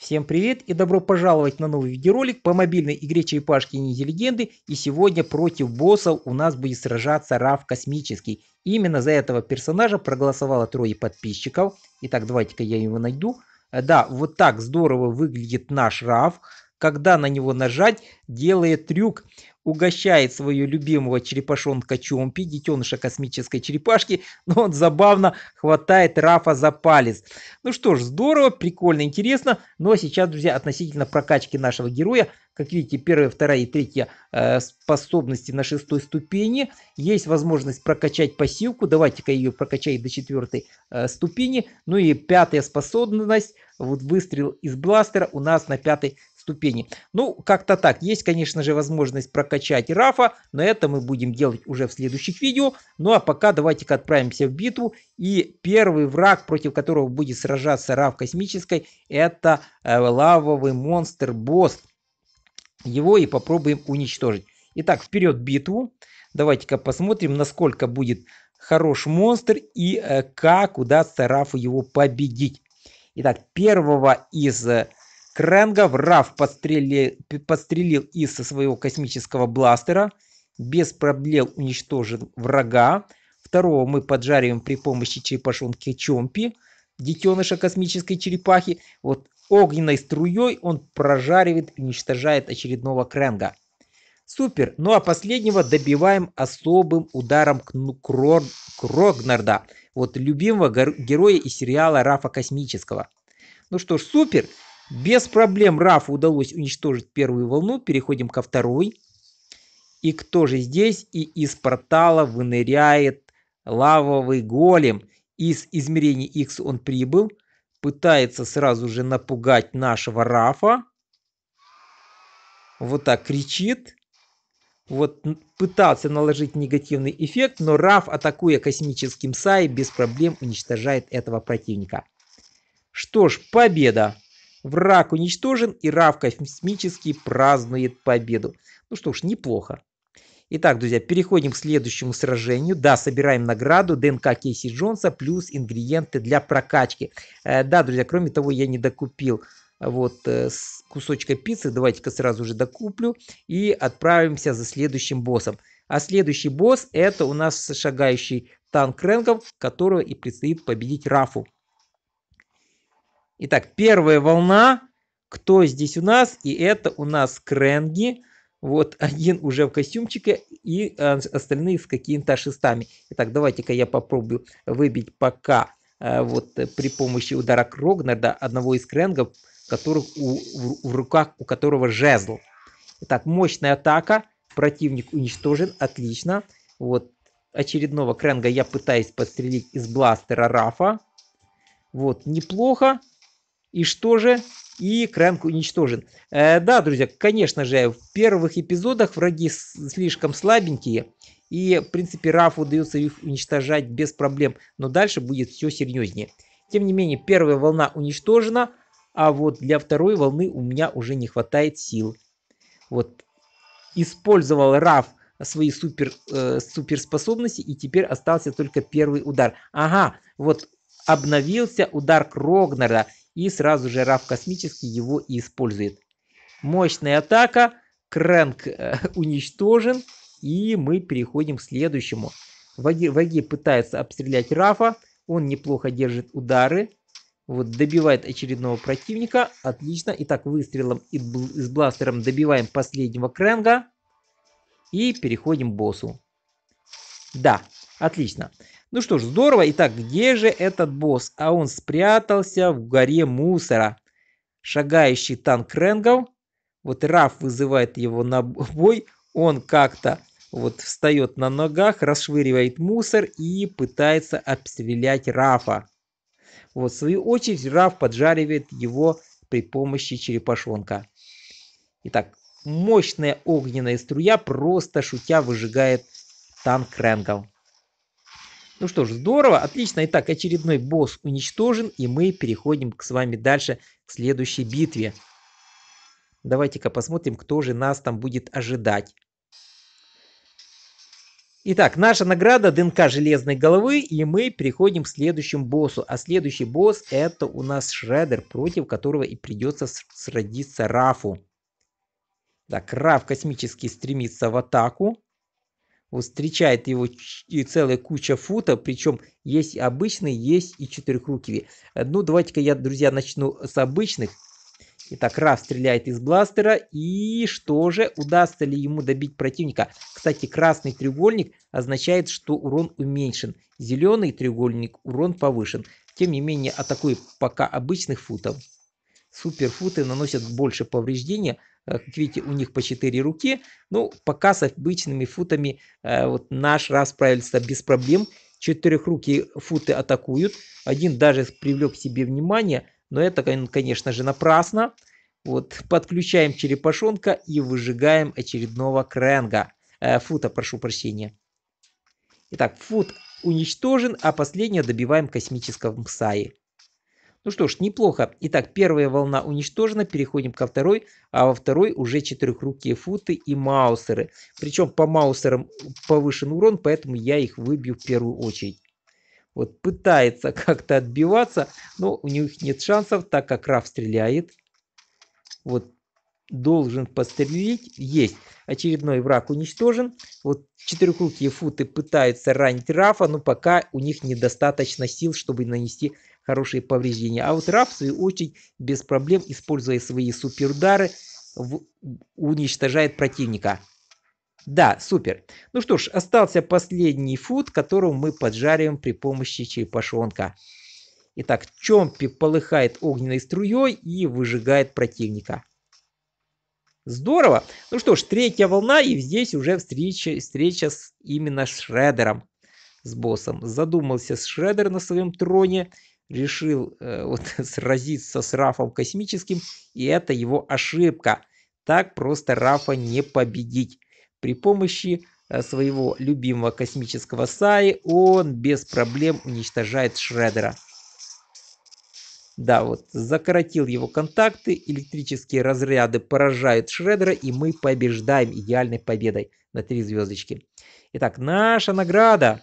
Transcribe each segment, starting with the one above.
Всем привет и добро пожаловать на новый видеоролик по мобильной игре Черепашки Ниндзя Легенды. И сегодня против боссов у нас будет сражаться Раф Космический. Именно за этого персонажа проголосовало трое подписчиков. Итак, давайте-ка я его найду. Э, да, вот так здорово выглядит наш Раф когда на него нажать, делает трюк, угощает своего любимого черепашонка Чомпи, детеныша космической черепашки, но он забавно хватает Рафа за палец. Ну что ж, здорово, прикольно, интересно, но ну а сейчас, друзья, относительно прокачки нашего героя, как видите, первая, вторая и третья э, способности на шестой ступени, есть возможность прокачать пассивку, давайте-ка ее прокачаем до четвертой э, ступени, ну и пятая способность, вот выстрел из бластера у нас на пятой ступени. Ну, как-то так. Есть, конечно же, возможность прокачать Рафа, но это мы будем делать уже в следующих видео. Ну, а пока давайте-ка отправимся в битву. И первый враг, против которого будет сражаться Раф Космической, это э, лавовый монстр-босс. Его и попробуем уничтожить. Итак, вперед в битву. Давайте-ка посмотрим, насколько будет хорош монстр и э, как удастся Рафу его победить. Итак, первого из э, Крэнгов Раф подстрелил, подстрелил из своего космического бластера, без проблем уничтожил врага. Второго мы поджариваем при помощи черепашонки Чомпи, детеныша космической черепахи. Вот огненной струей он прожаривает и уничтожает очередного Крэнга. Супер. Ну а последнего добиваем особым ударом ну, Крог... Крогнарда, вот любимого героя из сериала Рафа Космического. Ну что ж, супер. Без проблем Рафу удалось уничтожить первую волну. Переходим ко второй. И кто же здесь? И из портала выныряет лавовый голем. Из измерений X он прибыл. Пытается сразу же напугать нашего Рафа. Вот так кричит. Вот пытался наложить негативный эффект, но Раф, атакуя космическим Сай, без проблем уничтожает этого противника. Что ж, победа! Враг уничтожен, и Рав космически празднует победу. Ну что ж, неплохо. Итак, друзья, переходим к следующему сражению. Да, собираем награду ДНК Кейси Джонса плюс ингредиенты для прокачки. Э, да, друзья, кроме того, я не докупил э, вот э, с кусочка пиццы. Давайте-ка сразу же докуплю и отправимся за следующим боссом. А следующий босс это у нас шагающий танк Ренгов, которого и предстоит победить Рафу. Итак, первая волна. Кто здесь у нас? И это у нас Кренги. Вот один уже в костюмчике и а, остальные с какими-то шестами. Итак, давайте-ка я попробую выбить пока а, вот э, при помощи удара Крогнарда одного из кренгов, которых у, в, в руках у которого жезл. Итак, мощная атака. Противник уничтожен. Отлично. Вот очередного кренга я пытаюсь подстрелить из бластера Рафа. Вот, неплохо. И что же? И Крэнк уничтожен. Э, да, друзья, конечно же, в первых эпизодах враги слишком слабенькие. И, в принципе, Раф удается их уничтожать без проблем. Но дальше будет все серьезнее. Тем не менее, первая волна уничтожена. А вот для второй волны у меня уже не хватает сил. Вот. Использовал Раф свои супер, э, суперспособности. И теперь остался только первый удар. Ага, вот обновился удар Крогнера и сразу же Раф Космический его использует. Мощная атака, Крэнк э, уничтожен, и мы переходим к следующему. Ваги, Ваги пытается обстрелять Рафа, он неплохо держит удары, вот добивает очередного противника, отлично. Итак, выстрелом и бл с бластером добиваем последнего Крэнга и переходим к боссу. Да, отлично. Ну что ж, здорово. Итак, где же этот босс? А он спрятался в горе мусора. Шагающий танк Ренгов. Вот Раф вызывает его на бой. Он как-то вот встает на ногах, расшвыривает мусор и пытается обстрелять Рафа. Вот, в свою очередь, Раф поджаривает его при помощи черепашонка. Итак, мощная огненная струя просто шутя выжигает танк Ренгал. Ну что ж, здорово, отлично. Итак, очередной босс уничтожен, и мы переходим с вами дальше к следующей битве. Давайте-ка посмотрим, кто же нас там будет ожидать. Итак, наша награда ДНК Железной Головы, и мы переходим к следующему боссу. А следующий босс это у нас Шредер, против которого и придется сразиться Рафу. Так, Раф космически стремится в атаку встречает его и целая куча фута, причем есть обычные, есть и четырехруки. Э, ну, давайте-ка я, друзья, начну с обычных. Итак, Раф стреляет из бластера. И что же, удастся ли ему добить противника? Кстати, красный треугольник означает, что урон уменьшен. Зеленый треугольник урон повышен. Тем не менее, атакует пока обычных футов суперфуты наносят больше повреждения. Э, как видите, у них по 4 руки. Ну, пока с обычными футами э, вот наш раз справился без проблем. Четырехрукие футы атакуют. Один даже привлек к себе внимание, но это, конечно же, напрасно. Вот, подключаем черепашонка и выжигаем очередного кренга. Э, фута, прошу прощения. Итак, фут уничтожен, а последнего добиваем космического Мсаи. Ну что ж, неплохо. Итак, первая волна уничтожена, переходим ко второй, а во второй уже четырехрукие футы и маусеры. Причем по маусерам повышен урон, поэтому я их выбью в первую очередь. Вот пытается как-то отбиваться, но у них нет шансов, так как Раф стреляет. Вот должен пострелить. Есть. Очередной враг уничтожен. Вот четырехрукие футы пытаются ранить Рафа, но пока у них недостаточно сил, чтобы нанести хорошие повреждения. А вот Раф, в свою очередь, без проблем, используя свои суперудары, в... уничтожает противника. Да, супер. Ну что ж, остался последний фуд, которого мы поджариваем при помощи черепашонка. Итак, Чомпи полыхает огненной струей и выжигает противника. Здорово. Ну что ж, третья волна, и здесь уже встреча, встреча с, именно с Шредером, с боссом. Задумался Шредер на своем троне решил э, вот сразиться с Рафом Космическим, и это его ошибка. Так просто Рафа не победить. При помощи э, своего любимого космического Саи он без проблем уничтожает Шредера. Да, вот закоротил его контакты, электрические разряды поражают Шредера, и мы побеждаем идеальной победой на три звездочки. Итак, наша награда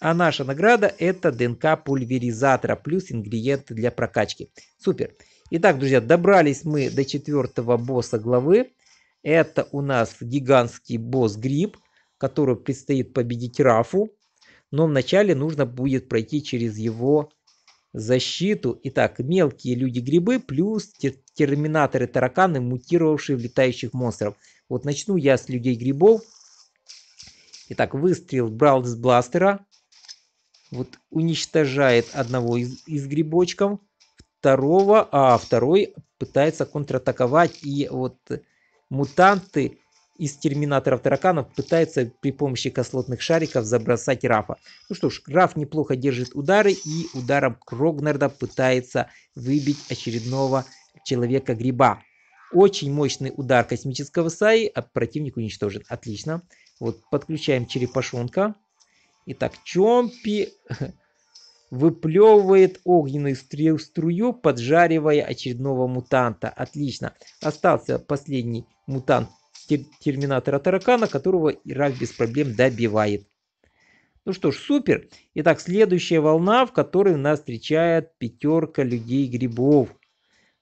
а наша награда это ДНК пульверизатора плюс ингредиенты для прокачки. Супер. Итак, друзья, добрались мы до четвертого босса главы. Это у нас гигантский босс Гриб, который предстоит победить Рафу. Но вначале нужно будет пройти через его защиту. Итак, мелкие люди-грибы плюс тер терминаторы-тараканы, мутировавшие в летающих монстров. Вот начну я с людей-грибов. Итак, выстрел брал с бластера вот уничтожает одного из, из грибочков, второго, а второй пытается контратаковать. И вот мутанты из терминаторов тараканов пытаются при помощи кислотных шариков забросать Рафа. Ну что ж, Раф неплохо держит удары и ударом Крогнарда пытается выбить очередного человека-гриба. Очень мощный удар космического Саи, а противник уничтожен. Отлично. Вот подключаем черепашонка. Итак, Чомпи выплевывает огненную струю, поджаривая очередного мутанта. Отлично. Остался последний мутант тер терминатора таракана, которого Ирак без проблем добивает. Ну что ж, супер. Итак, следующая волна, в которой нас встречает пятерка людей-грибов.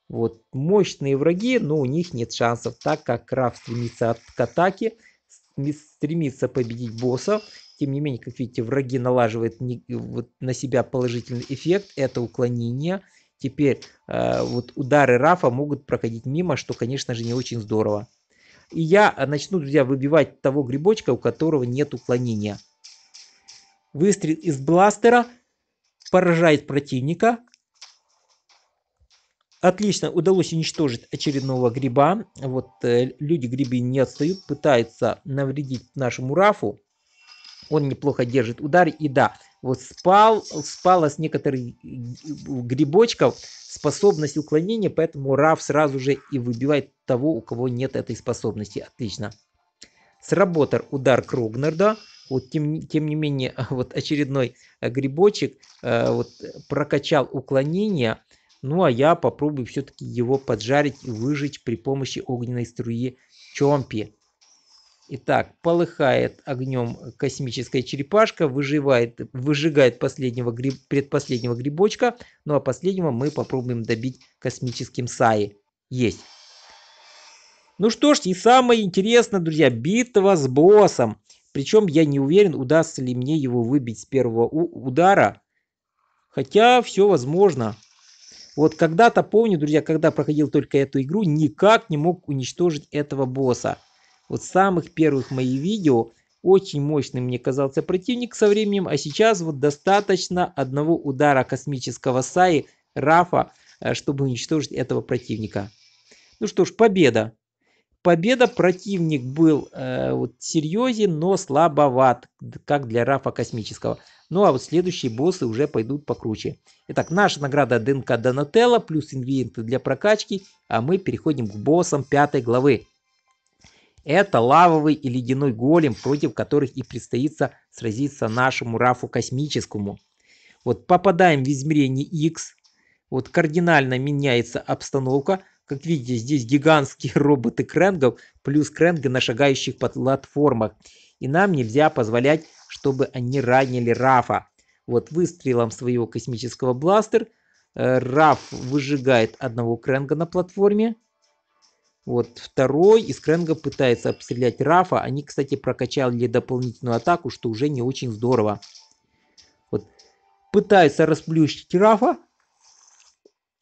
Вот мощные враги, но у них нет шансов, так как Крафт стремится к атаке стремится победить босса. Тем не менее, как видите, враги налаживают не, вот, на себя положительный эффект. Это уклонение. Теперь э, вот удары Рафа могут проходить мимо, что, конечно же, не очень здорово. И я а, начну, друзья, выбивать того грибочка, у которого нет уклонения. Выстрел из бластера поражает противника. Отлично, удалось уничтожить очередного гриба. Вот э, люди грибы не отстают, пытаются навредить нашему Рафу. Он неплохо держит удар. И да, вот спал, спала с некоторых э, грибочков способность уклонения, поэтому Раф сразу же и выбивает того, у кого нет этой способности. Отлично. Сработал удар Кругнерда. Вот тем, тем не менее, вот очередной э, грибочек э, вот, прокачал уклонение. Ну а я попробую все-таки его поджарить и выжечь при помощи огненной струи Чомпи. Итак, полыхает огнем космическая черепашка, выживает, выжигает последнего гриб, предпоследнего грибочка, ну а последнего мы попробуем добить космическим Саи. Есть. Ну что ж, и самое интересное, друзья, битва с боссом. Причем я не уверен, удастся ли мне его выбить с первого удара. Хотя все возможно. Вот когда-то, помню, друзья, когда проходил только эту игру, никак не мог уничтожить этого босса. Вот самых первых моих видео очень мощным мне казался противник со временем, а сейчас вот достаточно одного удара космического Саи Рафа, э, чтобы уничтожить этого противника. Ну что ж, победа победа. Противник был э, вот, серьезен, но слабоват, как для Рафа Космического. Ну а вот следующие боссы уже пойдут покруче. Итак, наша награда ДНК Донателла плюс инвенты для прокачки, а мы переходим к боссам пятой главы. Это лавовый и ледяной голем, против которых и предстоит сразиться нашему Рафу Космическому. Вот попадаем в измерение X, вот кардинально меняется обстановка, как видите, здесь гигантские роботы Кренгов плюс крэнги на шагающих платформах. И нам нельзя позволять, чтобы они ранили Рафа. Вот выстрелом своего космического бластер э, Раф выжигает одного Кренга на платформе. Вот второй из крэнга пытается обстрелять Рафа. Они, кстати, прокачали дополнительную атаку, что уже не очень здорово. Вот пытается расплющить Рафа,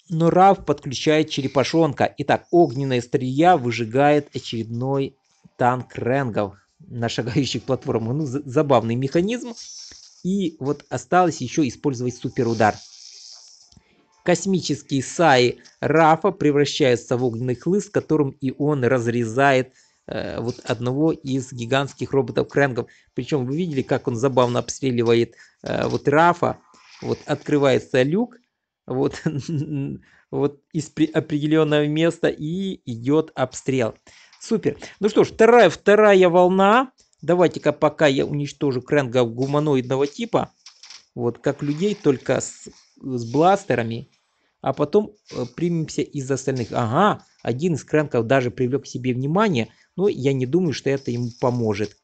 но Рав подключает черепашонка. Итак, огненная стрия выжигает очередной танк Ренгов на шагающих платформах. Ну, забавный механизм. И вот осталось еще использовать суперудар. Космические саи Рафа превращаются в огненный хлыст, которым и он разрезает э, вот одного из гигантских роботов Кренгов. Причем вы видели, как он забавно обстреливает э, вот Рафа. Вот открывается люк, вот, вот из определенного места и идет обстрел. Супер. Ну что ж, вторая, вторая волна. Давайте-ка пока я уничтожу крэнгов гуманоидного типа. Вот, как людей, только с, с бластерами. А потом э, примемся из остальных. Ага, один из крэнков даже привлек к себе внимание, но я не думаю, что это ему поможет.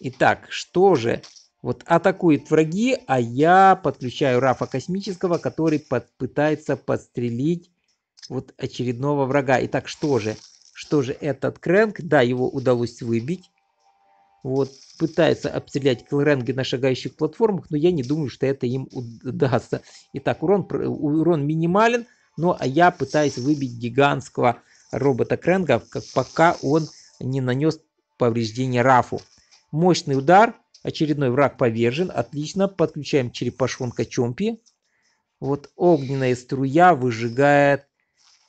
Итак, что же вот атакует враги, а я подключаю Рафа Космического, который под, пытается подстрелить вот очередного врага. Итак, что же? Что же этот Крэнк? Да, его удалось выбить. Вот, пытается обстрелять Крэнги на шагающих платформах, но я не думаю, что это им удастся. Итак, урон, урон минимален, но а я пытаюсь выбить гигантского робота Крэнга, пока он не нанес повреждение Рафу. Мощный удар – Очередной враг повержен. Отлично. Подключаем черепашонка Чомпи. Вот огненная струя выжигает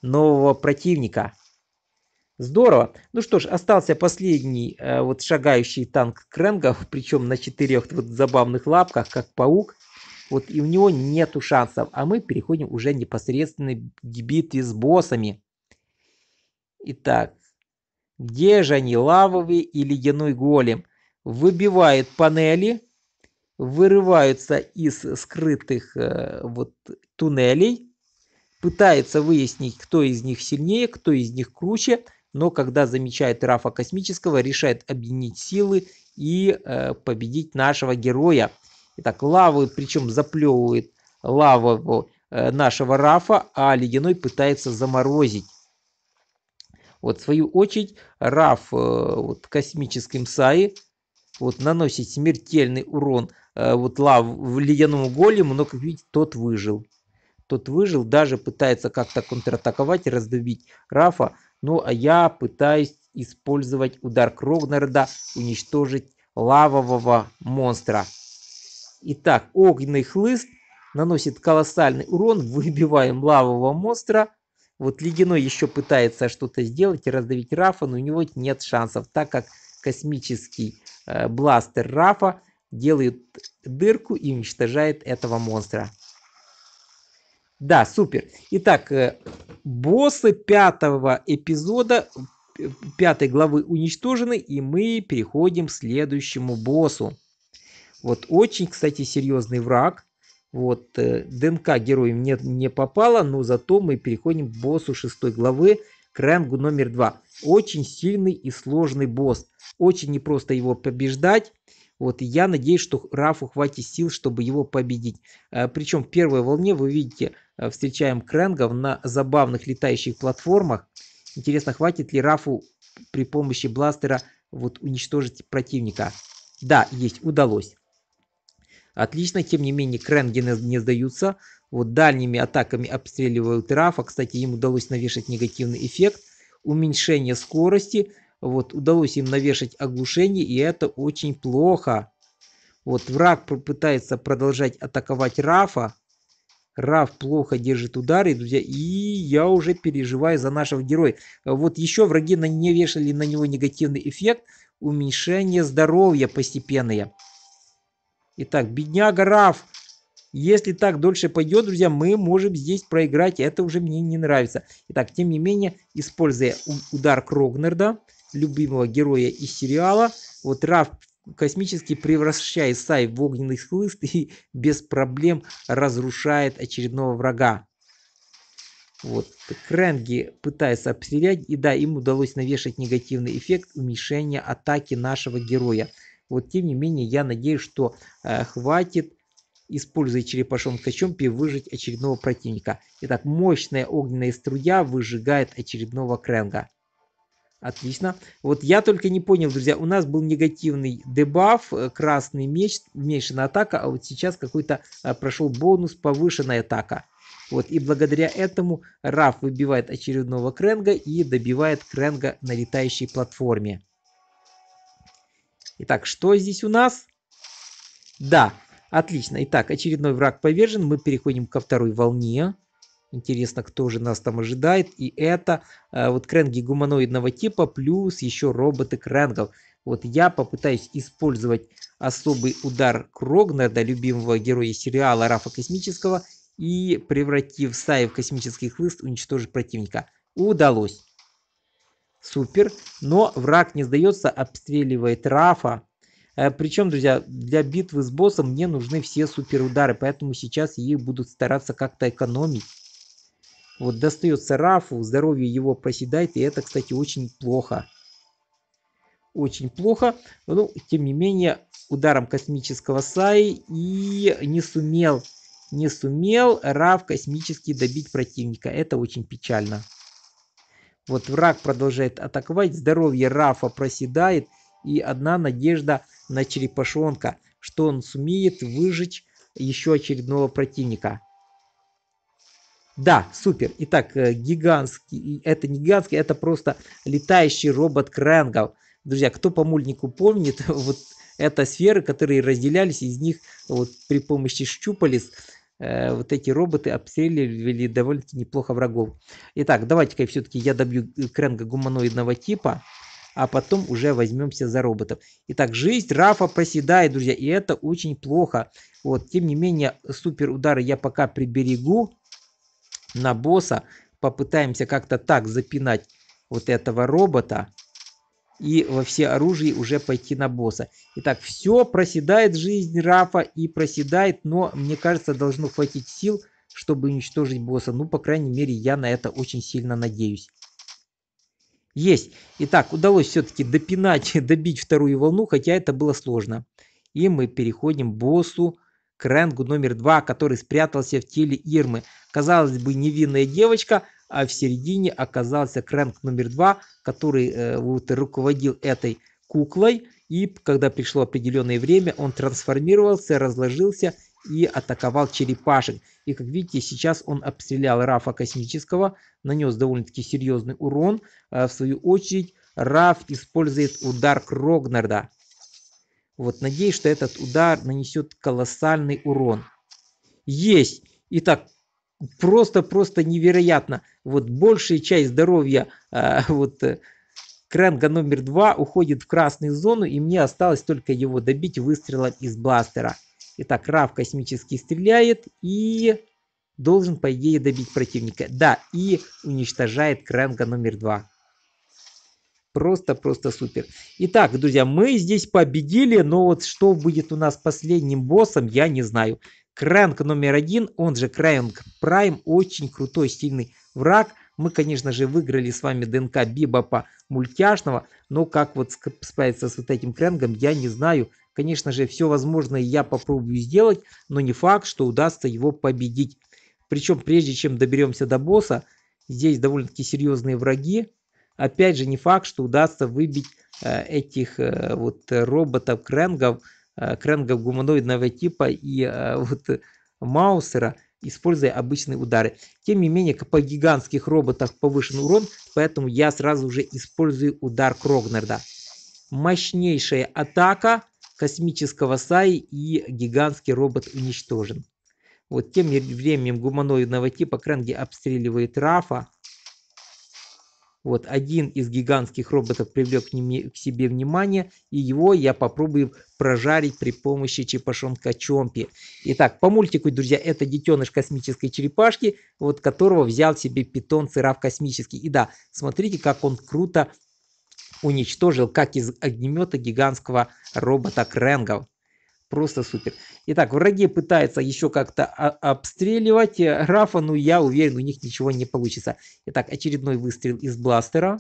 нового противника. Здорово. Ну что ж, остался последний э, вот шагающий танк Кренгов, причем на четырех вот забавных лапках, как паук. Вот и у него нету шансов. А мы переходим уже непосредственно к битве с боссами. Итак, где же они, лавовый и ледяной голем? выбивает панели, вырываются из скрытых э, вот туннелей, пытается выяснить, кто из них сильнее, кто из них круче, но когда замечает Рафа Космического, решает объединить силы и э, победить нашего героя. Итак, лавы, причем заплевывает лаву э, нашего Рафа, а Ледяной пытается заморозить. Вот, в свою очередь, Раф э, вот, космическим Саи вот, наносит смертельный урон э, вот, лав, ледяному голему, но, как видите, тот выжил. Тот выжил, даже пытается как-то контратаковать, раздавить Рафа. Ну, а я пытаюсь использовать удар Крогнарда, уничтожить лавового монстра. Итак, огненный хлыст наносит колоссальный урон. Выбиваем лавового монстра. Вот ледяной еще пытается что-то сделать и раздавить Рафа, но у него нет шансов, так как космический Э, бластер Рафа делает дырку и уничтожает этого монстра. Да, супер. Итак, э, боссы пятого эпизода, пятой главы уничтожены, и мы переходим к следующему боссу. Вот очень, кстати, серьезный враг. Вот э, ДНК героям не, не попало, но зато мы переходим к боссу шестой главы, к рэнгу номер два. Очень сильный и сложный босс. Очень непросто его побеждать. Вот, и я надеюсь, что Рафу хватит сил, чтобы его победить. Э, Причем в первой волне, вы видите, э, встречаем Кренгов на забавных летающих платформах. Интересно, хватит ли Рафу при помощи бластера вот уничтожить противника? Да, есть, удалось. Отлично, тем не менее, Кренги не сдаются. Вот дальними атаками обстреливают Рафа. Кстати, им удалось навешать негативный эффект уменьшение скорости. Вот, удалось им навешать оглушение, и это очень плохо. Вот, враг пытается продолжать атаковать Рафа. Раф плохо держит удары, друзья, и я уже переживаю за нашего героя. Вот еще враги навешали на него негативный эффект, уменьшение здоровья постепенное. Итак, бедняга Раф если так дольше пойдет, друзья, мы можем здесь проиграть. Это уже мне не нравится. Итак, тем не менее, используя удар Крогнерда, любимого героя из сериала, вот Раф космически превращает Сай в огненный хлыст и без проблем разрушает очередного врага. Вот. Кренги пытается обстрелять, и да, им удалось навешать негативный эффект уменьшения атаки нашего героя. Вот, тем не менее, я надеюсь, что э, хватит используя черепашонка Чомпи, выжить очередного противника. Итак, мощная огненная струя выжигает очередного Кренга. Отлично. Вот я только не понял, друзья, у нас был негативный дебаф, э, красный меч, уменьшенная атака, а вот сейчас какой-то э, прошел бонус, повышенная атака. Вот, и благодаря этому Раф выбивает очередного Кренга и добивает Кренга на летающей платформе. Итак, что здесь у нас? Да, Отлично. Итак, очередной враг повержен. Мы переходим ко второй волне. Интересно, кто же нас там ожидает. И это э, вот кренги гуманоидного типа плюс еще роботы кренгов. Вот я попытаюсь использовать особый удар Крогнерда, любимого героя сериала Рафа Космического, и, превратив стаи в космический хлыст, уничтожить противника. Удалось. Супер. Но враг не сдается, обстреливает Рафа. Э, Причем, друзья, для битвы с боссом мне нужны все суперудары, поэтому сейчас ей будут стараться как-то экономить. Вот достается Рафу, здоровье его проседает, и это, кстати, очень плохо. Очень плохо, но тем не менее ударом космического Саи и не сумел, не сумел Раф космически добить противника. Это очень печально. Вот враг продолжает атаковать, здоровье Рафа проседает и одна надежда на черепашонка, что он сумеет выжить еще очередного противника. Да, супер. Итак, э, гигантский, это не гигантский, это просто летающий робот Крэнгл. Друзья, кто по мульнику помнит, вот это сферы, которые разделялись, из них вот при помощи щупалец э, вот эти роботы обстреливали довольно-таки неплохо врагов. Итак, давайте-ка все-таки я добью э, Кренга гуманоидного типа а потом уже возьмемся за роботов. Итак, жизнь Рафа проседает, друзья, и это очень плохо. Вот, тем не менее, супер удары я пока приберегу на босса. Попытаемся как-то так запинать вот этого робота и во все оружие уже пойти на босса. Итак, все проседает жизнь Рафа и проседает, но мне кажется, должно хватить сил, чтобы уничтожить босса. Ну, по крайней мере, я на это очень сильно надеюсь. Есть. Итак, удалось все-таки допинать, добить вторую волну, хотя это было сложно. И мы переходим к боссу к Ренгу номер два, который спрятался в теле Ирмы. Казалось бы, невинная девочка, а в середине оказался Кренг номер два, который э, вот, руководил этой куклой. И когда пришло определенное время, он трансформировался, разложился и атаковал черепашек. И как видите, сейчас он обстрелял Рафа Космического, нанес довольно-таки серьезный урон. А, в свою очередь, Раф использует удар Крогнарда. Вот, надеюсь, что этот удар нанесет колоссальный урон. Есть! Итак, просто-просто невероятно. Вот большая часть здоровья э, вот э, Кренга номер два уходит в красную зону, и мне осталось только его добить выстрелом из бластера. Итак, Рав космический стреляет и должен, по идее, добить противника. Да, и уничтожает Крэнга номер два. Просто-просто супер. Итак, друзья, мы здесь победили, но вот что будет у нас последним боссом, я не знаю. Крэнк номер один, он же Крэнк Прайм, очень крутой, сильный враг. Мы, конечно же, выиграли с вами ДНК Бибопа мультяшного, но как вот справиться с вот этим Крэнгом, я не знаю. Конечно же, все возможное я попробую сделать, но не факт, что удастся его победить. Причем, прежде чем доберемся до босса, здесь довольно-таки серьезные враги. Опять же, не факт, что удастся выбить э, этих э, вот роботов кренгов, э, кренгов гуманоидного типа и э, вот маусера, используя обычные удары. Тем не менее, по гигантских роботах повышен урон, поэтому я сразу же использую удар Крогнерда. Мощнейшая атака космического Саи и гигантский робот уничтожен. Вот тем временем гуманоидного типа Кренги обстреливает Рафа. Вот один из гигантских роботов привлек к себе внимание, и его я попробую прожарить при помощи чепашонка Чомпи. Итак, по мультику, друзья, это детеныш космической черепашки, вот которого взял себе питон Цирав космический. И да, смотрите, как он круто уничтожил, как из огнемета гигантского робота Кренгов. Просто супер. Итак, враги пытаются еще как-то а, обстреливать Рафа, но ну, я уверен, у них ничего не получится. Итак, очередной выстрел из бластера.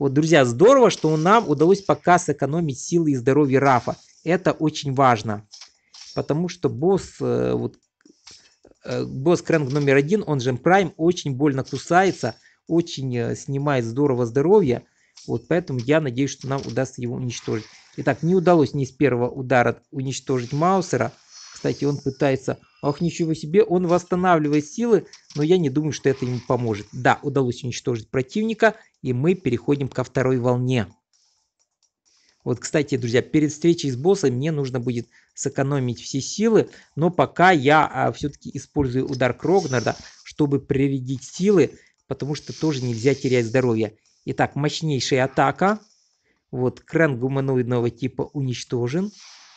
Вот, друзья, здорово, что нам удалось пока сэкономить силы и здоровье Рафа. Это очень важно. Потому что босс, э, вот, э, босс Крэнг номер один, он же Прайм, очень больно кусается, очень э, снимает здорово здоровье. Вот поэтому я надеюсь, что нам удастся его уничтожить. Итак, не удалось ни с первого удара уничтожить Маусера. Кстати, он пытается... ох ничего себе, он восстанавливает силы, но я не думаю, что это ему поможет. Да, удалось уничтожить противника, и мы переходим ко второй волне. Вот, кстати, друзья, перед встречей с боссом мне нужно будет сэкономить все силы, но пока я а, все-таки использую удар Крогнарда, чтобы прирядить силы, потому что тоже нельзя терять здоровье. Итак, мощнейшая атака. Вот крен гуманоидного типа уничтожен.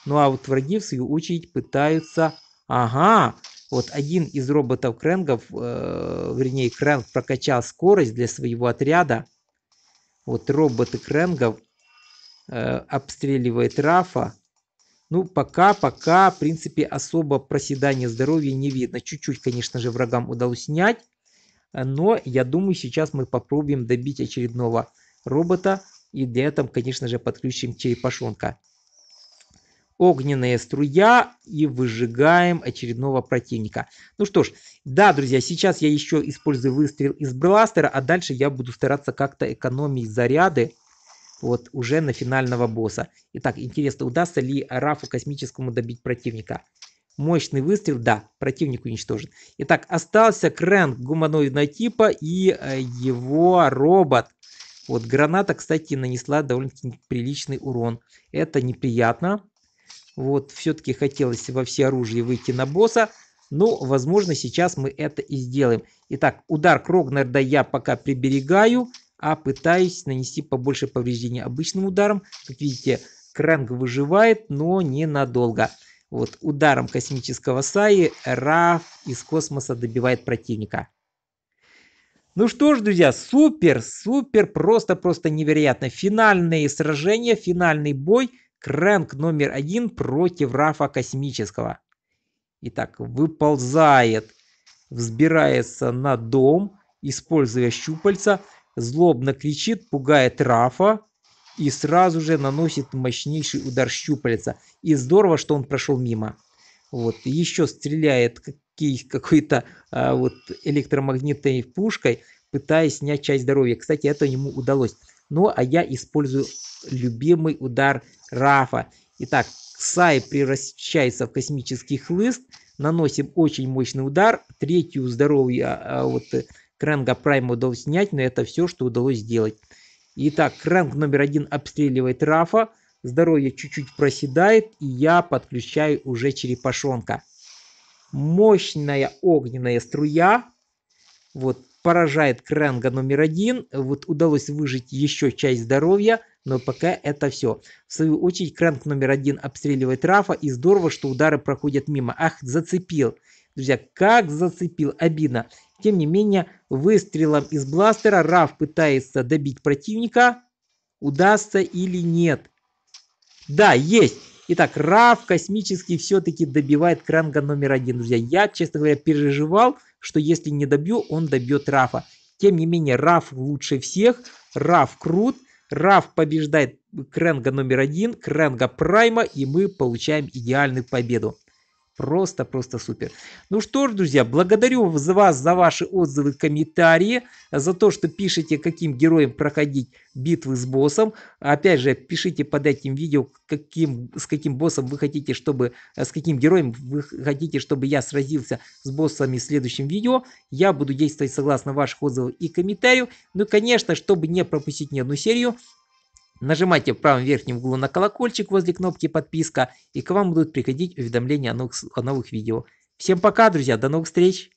Ну а вот враги в свою очередь пытаются... Ага, вот один из роботов кренгов, э, вернее кренг прокачал скорость для своего отряда. Вот роботы кренгов э, обстреливает Рафа. Ну, пока, пока, в принципе, особо проседания здоровья не видно. Чуть-чуть, конечно же, врагам удалось снять. Э, но я думаю, сейчас мы попробуем добить очередного робота. И для этого, конечно же, подключим черепашонка. Огненная струя и выжигаем очередного противника. Ну что ж, да, друзья, сейчас я еще использую выстрел из бластера, а дальше я буду стараться как-то экономить заряды вот уже на финального босса. Итак, интересно, удастся ли Рафу Космическому добить противника? Мощный выстрел, да, противник уничтожен. Итак, остался Крэнк гуманоидного типа и э, его робот. Вот граната, кстати, нанесла довольно-таки приличный урон. Это неприятно. Вот, все-таки хотелось во все оружие выйти на босса. Но, ну, возможно, сейчас мы это и сделаем. Итак, удар Крогнерда я пока приберегаю, а пытаюсь нанести побольше повреждений обычным ударом. Как видите, Крэнк выживает, но ненадолго. Вот ударом космического Саи Раф из космоса добивает противника. Ну что ж, друзья, супер, супер, просто-просто невероятно. Финальные сражения, финальный бой. Крэнк номер один против Рафа Космического. Итак, выползает, взбирается на дом, используя щупальца. Злобно кричит, пугает Рафа и сразу же наносит мощнейший удар щупальца. И здорово, что он прошел мимо. Вот, еще стреляет какой-то а, вот электромагнитной пушкой, пытаясь снять часть здоровья. Кстати, это ему удалось. Ну, а я использую любимый удар Рафа. Итак, Сай превращается в космический хлыст. Наносим очень мощный удар. Третью здоровье а, вот э, Кренга Прайма удалось снять, но это все, что удалось сделать. Итак, крэнк номер один обстреливает Рафа. Здоровье чуть-чуть проседает, и я подключаю уже черепашонка. Мощная огненная струя. Вот поражает Крэнга номер один. Вот удалось выжить еще часть здоровья, но пока это все. В свою очередь Крэнг номер один обстреливает Рафа, и здорово, что удары проходят мимо. Ах, зацепил. Друзья, как зацепил, обидно. Тем не менее, выстрелом из бластера Раф пытается добить противника. Удастся или нет? Да, есть! Итак, Раф космический все-таки добивает Кранга номер один, друзья. Я, честно говоря, переживал, что если не добью, он добьет Рафа. Тем не менее, Раф лучше всех. Раф крут. Раф побеждает Кренга номер один, Кренга Прайма, и мы получаем идеальную победу. Просто-просто супер. Ну что ж, друзья, благодарю вас за ваши отзывы, комментарии, за то, что пишете, каким героем проходить битвы с боссом. Опять же, пишите под этим видео, каким, с каким боссом вы хотите, чтобы, э, с каким героем вы хотите, чтобы я сразился с боссами в следующем видео. Я буду действовать согласно ваших отзывов и комментариев. Ну, конечно, чтобы не пропустить ни одну серию, Нажимайте в правом верхнем углу на колокольчик возле кнопки подписка и к вам будут приходить уведомления о новых, о новых видео. Всем пока, друзья, до новых встреч!